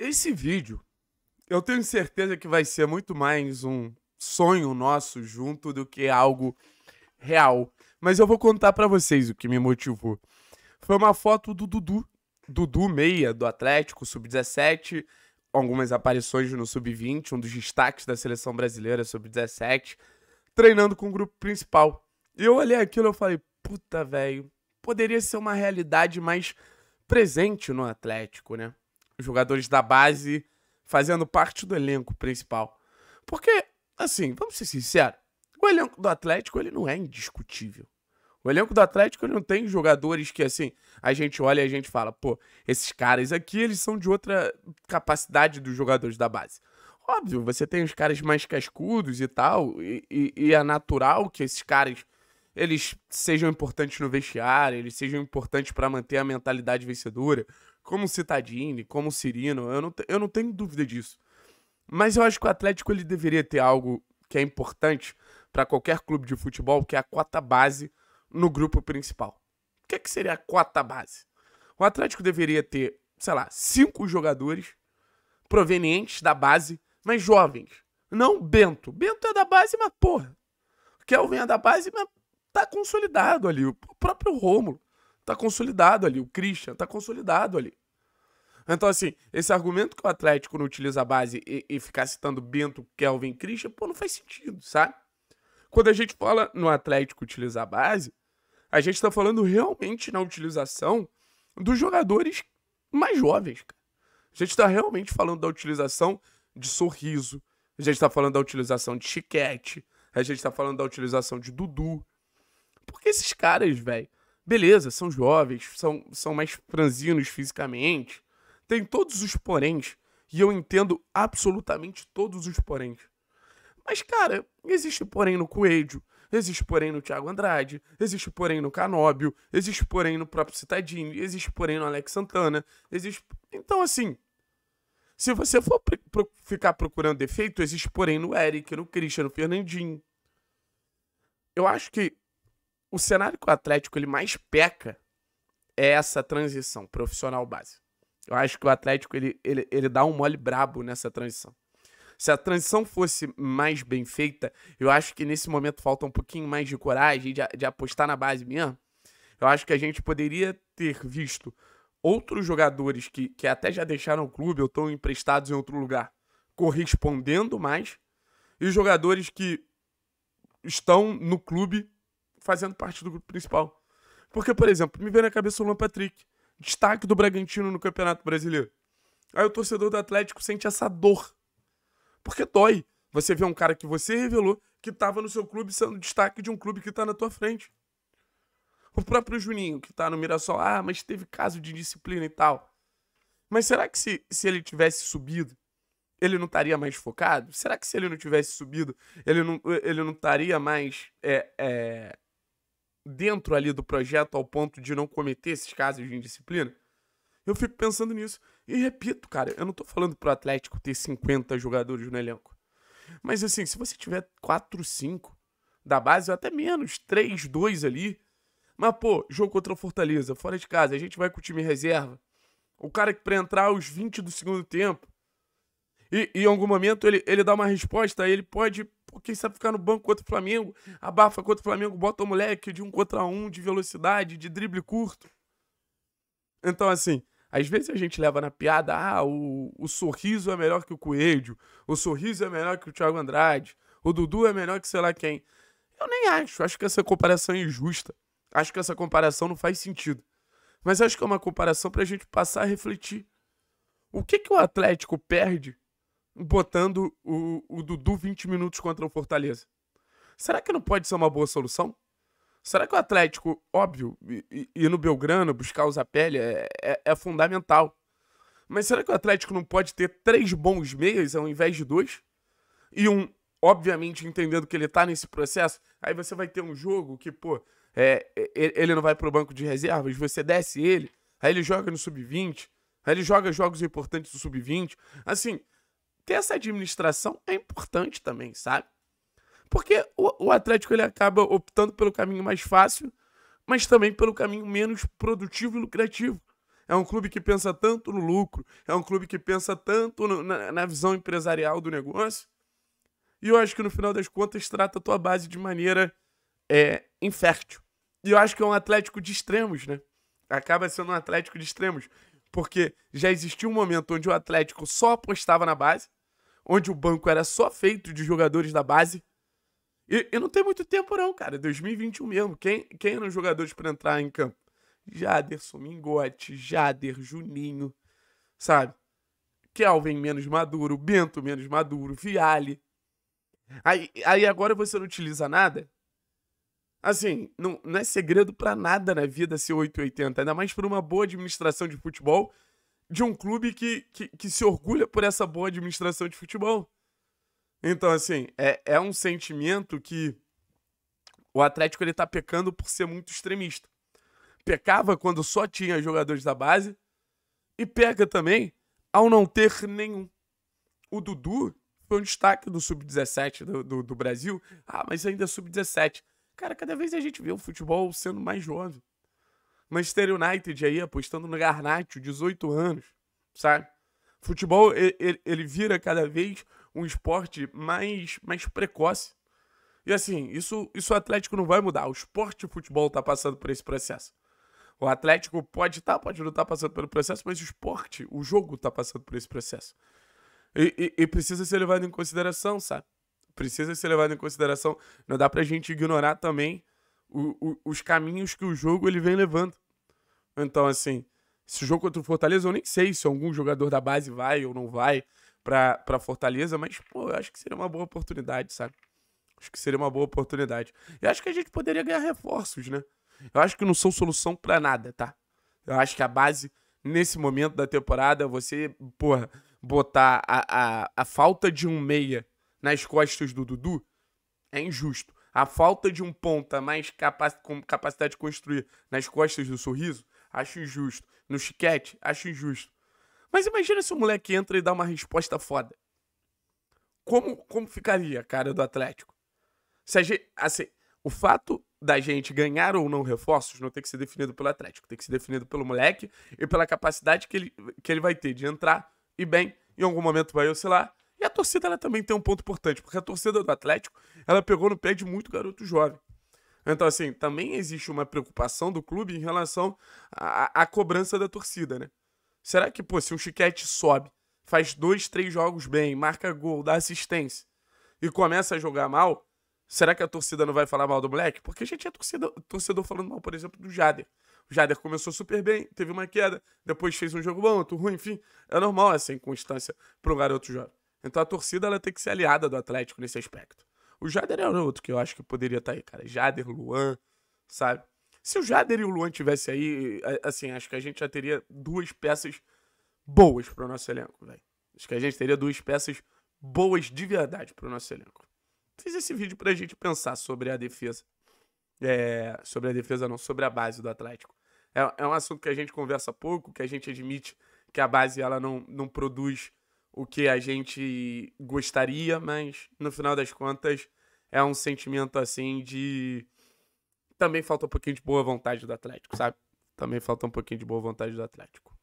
Esse vídeo, eu tenho certeza que vai ser muito mais um sonho nosso junto do que algo real. Mas eu vou contar para vocês o que me motivou. Foi uma foto do Dudu, Dudu Meia, do Atlético, sub-17, algumas aparições no sub-20, um dos destaques da seleção brasileira sub-17, treinando com o grupo principal. E eu olhei aquilo e falei, puta, velho, poderia ser uma realidade mais presente no Atlético, né? jogadores da base fazendo parte do elenco principal. Porque, assim, vamos ser sinceros, o elenco do Atlético ele não é indiscutível. O elenco do Atlético ele não tem jogadores que, assim, a gente olha e a gente fala, pô, esses caras aqui, eles são de outra capacidade dos jogadores da base. Óbvio, você tem os caras mais cascudos e tal, e, e, e é natural que esses caras eles sejam importantes no vestiário, eles sejam importantes para manter a mentalidade vencedora, como Citadini, como Cirino, eu não, eu não tenho dúvida disso. Mas eu acho que o Atlético ele deveria ter algo que é importante para qualquer clube de futebol, que é a cota base no grupo principal. O que, é que seria a cota base? O Atlético deveria ter, sei lá, cinco jogadores provenientes da base, mas jovens. Não Bento. Bento é da base, mas porra. Kelvin é da base, mas tá consolidado ali. O próprio Rômulo tá consolidado ali. O Christian tá consolidado ali. Então, assim, esse argumento que o Atlético não utiliza a base e, e ficar citando Bento, Kelvin, Christian, pô, não faz sentido, sabe? Quando a gente fala no Atlético utilizar a base, a gente tá falando realmente na utilização dos jogadores mais jovens, cara. A gente tá realmente falando da utilização de Sorriso, a gente tá falando da utilização de Chiquete, a gente tá falando da utilização de Dudu. Porque esses caras, velho, beleza, são jovens, são, são mais franzinos fisicamente, tem todos os poréns, e eu entendo absolutamente todos os poréns. Mas, cara, existe porém no Coelho, existe porém no Thiago Andrade, existe porém no Canóbio, existe porém no próprio Citadinho, existe porém no Alex Santana, existe. Então, assim. Se você for pro ficar procurando defeito, existe porém no Eric, no Christian, no Fernandinho. Eu acho que o cenário que o Atlético ele mais peca é essa transição profissional básica eu acho que o Atlético ele, ele, ele dá um mole brabo nessa transição. Se a transição fosse mais bem feita, eu acho que nesse momento falta um pouquinho mais de coragem, de, de apostar na base mesmo. Eu acho que a gente poderia ter visto outros jogadores que, que até já deixaram o clube ou estão emprestados em outro lugar correspondendo mais e jogadores que estão no clube fazendo parte do grupo principal. Porque, por exemplo, me veio na cabeça o Luan Patrick. Destaque do Bragantino no Campeonato Brasileiro. Aí o torcedor do Atlético sente essa dor. Porque dói. Você vê um cara que você revelou que estava no seu clube sendo destaque de um clube que está na tua frente. O próprio Juninho, que está no Mirassol, ah, mas teve caso de disciplina e tal. Mas será que se, se ele tivesse subido, ele não estaria mais focado? Será que se ele não tivesse subido, ele não, ele não estaria mais é, é, dentro ali do projeto ao ponto de não cometer esses casos de indisciplina? Eu fico pensando nisso. E repito, cara, eu não tô falando pro Atlético ter 50 jogadores no elenco. Mas assim, se você tiver 4, 5 da base, ou até menos, 3, 2 ali. Mas, pô, jogo contra o Fortaleza, fora de casa, a gente vai com o time reserva. O cara que pra entrar aos 20 do segundo tempo. E, e em algum momento ele, ele dá uma resposta, ele pode quem sabe ficar no banco contra o Flamengo, abafa contra o Flamengo, bota o moleque de um contra um, de velocidade, de drible curto. Então, assim, às vezes a gente leva na piada, ah, o, o sorriso é melhor que o Coelho, o sorriso é melhor que o Thiago Andrade, o Dudu é melhor que sei lá quem. Eu nem acho, acho que essa comparação é injusta. Acho que essa comparação não faz sentido. Mas acho que é uma comparação pra gente passar a refletir. O que, que o Atlético perde botando o, o Dudu 20 minutos contra o Fortaleza. Será que não pode ser uma boa solução? Será que o Atlético, óbvio, ir no Belgrano, buscar usar pele é, é, é, fundamental. Mas será que o Atlético não pode ter três bons meias ao invés de dois? E um, obviamente, entendendo que ele está nesse processo, aí você vai ter um jogo que, pô, é, é, é ele não vai para o banco de reservas, você desce ele, aí ele joga no sub-20, aí ele joga jogos importantes do sub-20. Assim, ter essa administração é importante também, sabe? Porque o, o Atlético ele acaba optando pelo caminho mais fácil, mas também pelo caminho menos produtivo e lucrativo. É um clube que pensa tanto no lucro, é um clube que pensa tanto no, na, na, visão empresarial do negócio. E eu acho que no final das contas trata a tua base de maneira é, infértil. E eu acho que é um Atlético de extremos, né? Acaba sendo um Atlético de extremos. Porque já existiu um momento onde o Atlético só apostava na base, onde o banco era só feito de jogadores da base. E, e não tem muito tempo, não, cara. 2021 é mesmo. Quem, quem eram os jogadores para entrar em campo? Jaderson Mingote, Jader, Juninho, sabe? Kelvin menos maduro, Bento menos maduro, Viale. Aí, aí agora você não utiliza nada? Assim, não, não é segredo para nada na vida ser 880, ainda mais por uma boa administração de futebol de um clube que, que, que, se orgulha por essa boa administração de futebol. Então, assim, é, é um sentimento que o Atlético ele tá pecando por ser muito extremista. Pecava quando só tinha jogadores da base e peca também ao não ter nenhum. O Dudu foi um destaque do Sub-17 do, do, do Brasil. Ah, mas ainda é Sub-17. Cara, cada vez a gente vê o futebol sendo mais jovem. Manchester United aí apostando no Garnacho, 18 anos, sabe? Futebol, ele, ele vira cada vez um esporte mais, mais precoce. E assim, isso, isso o Atlético não vai mudar. O esporte e futebol tá passando por esse processo. O Atlético pode estar, tá, pode não estar tá passando pelo processo, mas o esporte, o jogo tá passando por esse processo. E, e, e, precisa ser levado em consideração, sabe? Precisa ser levado em consideração. Não dá pra gente ignorar também o, o, os caminhos que o jogo ele vem levando. Então, assim, esse jogo contra o Fortaleza, eu nem sei se algum jogador da base vai ou não vai pra, pra Fortaleza, mas, pô, eu acho que seria uma boa oportunidade, sabe? Acho que seria uma boa oportunidade. eu acho que a gente poderia ganhar reforços, né? Eu acho que não são solução para nada, tá? Eu acho que a base, nesse momento da temporada, você, porra, botar a, a, a falta de um meia nas costas do Dudu é injusto. A falta de um ponta mais capaz com capacidade de construir nas costas do sorriso, acho injusto. No chiquete, acho injusto. Mas imagina se o moleque entra e dá uma resposta foda. Como, como ficaria a cara do Atlético? Se gente, assim, o fato da gente ganhar ou não reforços não tem que ser definido pelo Atlético, tem que ser definido pelo moleque e pela capacidade que ele, que ele vai ter de entrar e bem, em algum momento vai oscilar, e a torcida ela também tem um ponto importante, porque a torcida do Atlético ela pegou no pé de muito garoto jovem. Então, assim, também existe uma preocupação do clube em relação à, cobrança da torcida, né? Será que, pô, se o Chiquete sobe, faz dois, três jogos bem, marca gol, dá assistência e começa a jogar mal, será que a torcida não vai falar mal do moleque? Porque já tinha torcedor, torcedor falando mal, por exemplo, do Jader. O Jader começou super bem, teve uma queda, depois fez um jogo bom, outro ruim, enfim. É normal essa assim, inconstância para um garoto jovem. Então a torcida ela tem que ser aliada do Atlético nesse aspecto. O Jader é outro que eu acho que poderia estar tá aí, cara. Jader, Luan, sabe? Se o Jader e o Luan tivessem aí, assim, acho que a gente já teria duas peças boas para o nosso elenco, velho. Acho que a gente teria duas peças boas de verdade para o nosso elenco. Fiz esse vídeo para a gente pensar sobre a defesa. É, sobre a defesa, não, sobre a base do Atlético. É, é um assunto que a gente conversa pouco, que a gente admite que a base ela não, não produz o que a gente gostaria, mas no final das contas é um sentimento assim de. Também falta um pouquinho de boa vontade do Atlético, sabe? Também falta um pouquinho de boa vontade do Atlético.